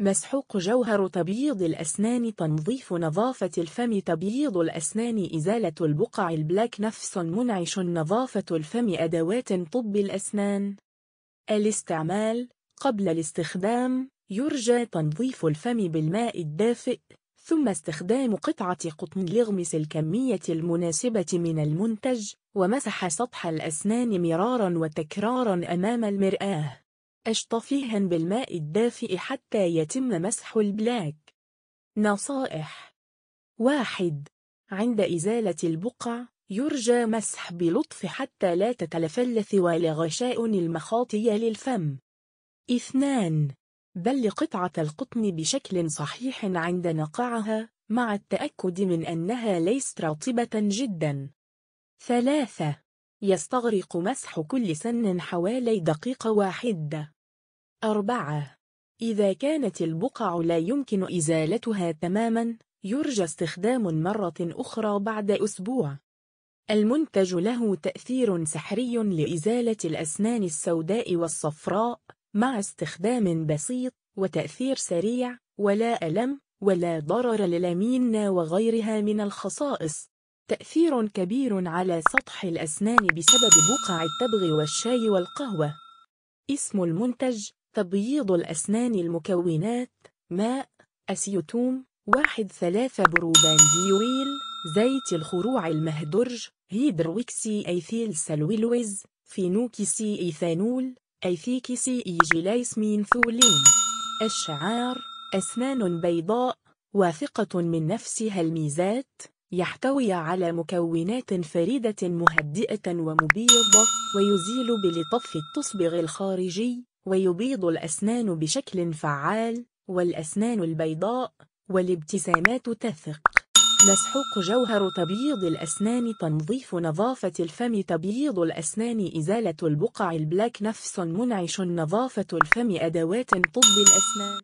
مسحوق جوهر تبييض الأسنان تنظيف نظافة الفم تبييض الأسنان إزالة البقع البلاك نفس منعش نظافة الفم أدوات طب الأسنان الاستعمال قبل الاستخدام يرجى تنظيف الفم بالماء الدافئ ثم استخدام قطعة قطن لغمس الكمية المناسبة من المنتج ومسح سطح الأسنان مرارا وتكرارا أمام المرآة أشطفيها بالماء الدافئ حتى يتم مسح البلاك نصائح واحد عند إزالة البقع يرجى مسح بلطف حتى لا تتلفلث ولا غشاء المخاطي للفم اثنان بل قطعة القطن بشكل صحيح عند نقعها مع التأكد من أنها ليست رطبة جدا ثلاثة يستغرق مسح كل سن حوالي دقيقة واحدة أربعة إذا كانت البقع لا يمكن إزالتها تماما يرجى استخدام مرة أخرى بعد أسبوع المنتج له تأثير سحري لإزالة الأسنان السوداء والصفراء مع استخدام بسيط وتأثير سريع ولا ألم ولا ضرر للامينا وغيرها من الخصائص تأثير كبير على سطح الأسنان بسبب بقع التبغ والشاي والقهوة اسم المنتج تبييض الأسنان المكونات ماء أسيوتوم واحد ثلاثة بروبان ديويل زيت الخروع المهدرج هيدروكسي أيثيل سلويلويز فينوكسي إيثانول أيثيكسي إيجيلايس مينثولين الشعار أسنان بيضاء واثقة من نفسها الميزات يحتوي على مكونات فريدة مهدئة ومبيضة ويزيل بلطف التصبغ الخارجي ويبيض الأسنان بشكل فعال والأسنان البيضاء والابتسامات تثق مسحوق جوهر تبييض الأسنان تنظيف نظافة الفم تبييض الأسنان إزالة البقع البلاك نفس منعش نظافة الفم أدوات طب الأسنان